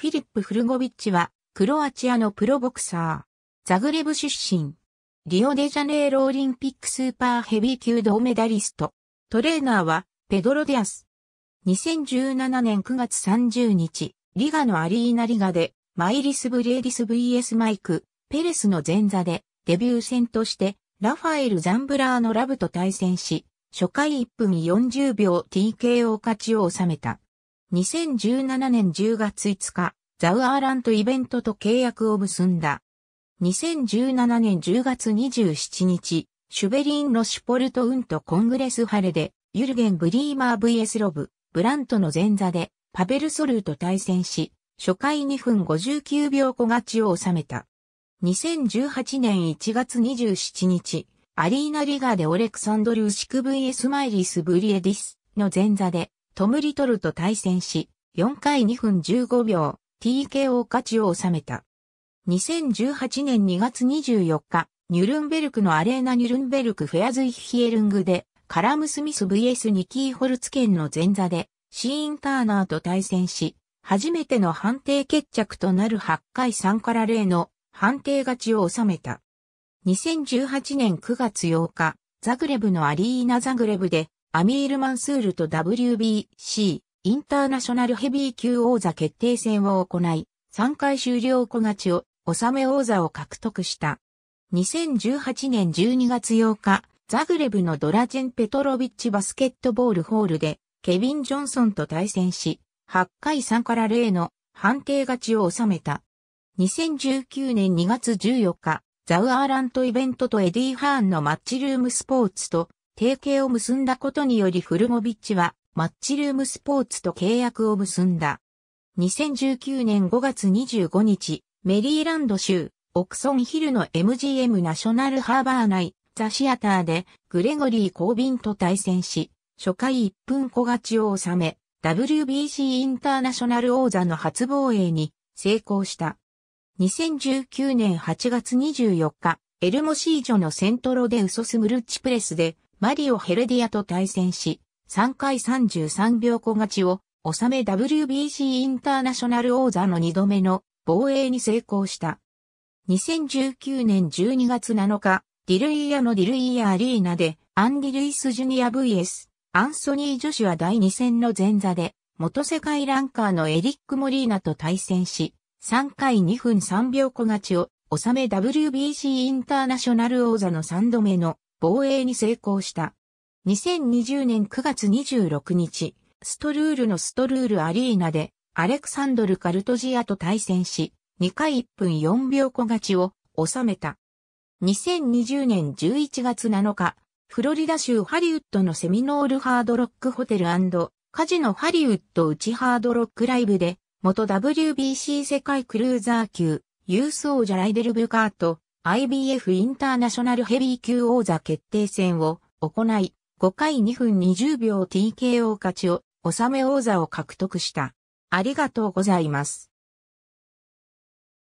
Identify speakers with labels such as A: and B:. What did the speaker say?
A: フィリップ・フルゴビッチは、クロアチアのプロボクサー、ザグレブ出身、リオデジャネイロオリンピックスーパーヘビー級銅メダリスト、トレーナーは、ペドロ・ディアス。2017年9月30日、リガのアリーナリガで、マイリス・ブレーディス VS マイク、ペレスの前座で、デビュー戦として、ラファエル・ザンブラーのラブと対戦し、初回1分40秒 TKO 勝ちを収めた。2017年10月5日、ザウアーラントイベントと契約を結んだ。2017年10月27日、シュベリン・ロシュポルト・ウント・コングレス・ハレで、ユルゲン・ブリーマー VS ロブ、ブラントの前座で、パベル・ソルーと対戦し、初回2分59秒小勝ちを収めた。2018年1月27日、アリーナリガーでオレクサンドル・シク VS マイリス・ブリエディスの前座で、トム・リトルと対戦し、4回2分15秒、TKO 勝ちを収めた。2018年2月24日、ニュルンベルクのアレーナニュルンベルクフェアズイヒエルングで、カラム・スミス VS ニキー・ホルツ県の前座で、シーン・ターナーと対戦し、初めての判定決着となる8回3から0の判定勝ちを収めた。2018年9月8日、ザグレブのアリーナザグレブでアミール・マンスールと WBC インターナショナルヘビー級王座決定戦を行い、3回終了小勝ちを、納め王座を獲得した。2018年12月8日、ザグレブのドラジェン・ペトロビッチバスケットボールホールで、ケビン・ジョンソンと対戦し、8回3から0の判定勝ちを収めた。2019年2月14日、ザウアーラントイベントとエディ・ハーンのマッチルームスポーツと提携を結んだことによりフルモビッチはマッチルームスポーツと契約を結んだ。2019年5月25日、メリーランド州、オクソンヒルの MGM ナショナルハーバー内、ザシアターでグレゴリー・コービンと対戦し、初回1分小勝ちを収め、WBC インターナショナル王座の初防衛に成功した。2019年8月24日、エルモシージョのセントロデウソスムルッチプレスでマリオ・ヘルディアと対戦し、3回33秒小勝ちを収め WBC インターナショナル王座の2度目の防衛に成功した。2019年12月7日、ディルイヤのディルイヤアリーナで、アンディ・ルイス・ジュニア VS、アンソニー・女子は第2戦の前座で、元世界ランカーのエリック・モリーナと対戦し、3回2分3秒小勝ちを収め WBC インターナショナル王座の3度目の防衛に成功した。2020年9月26日、ストルールのストルールアリーナで、アレクサンドル・カルトジアと対戦し、2回1分4秒小勝ちを収めた。2020年11月7日、フロリダ州ハリウッドのセミノールハードロックホテルカジノハリウッド内ハードロックライブで、元 WBC 世界クルーザー級、ユース王者ライデルブカート、IBF インターナショナルヘビー級王座決定戦を行い、5回2分20秒 TKO 勝ちを、納め王座を獲得した。ありがとうございます。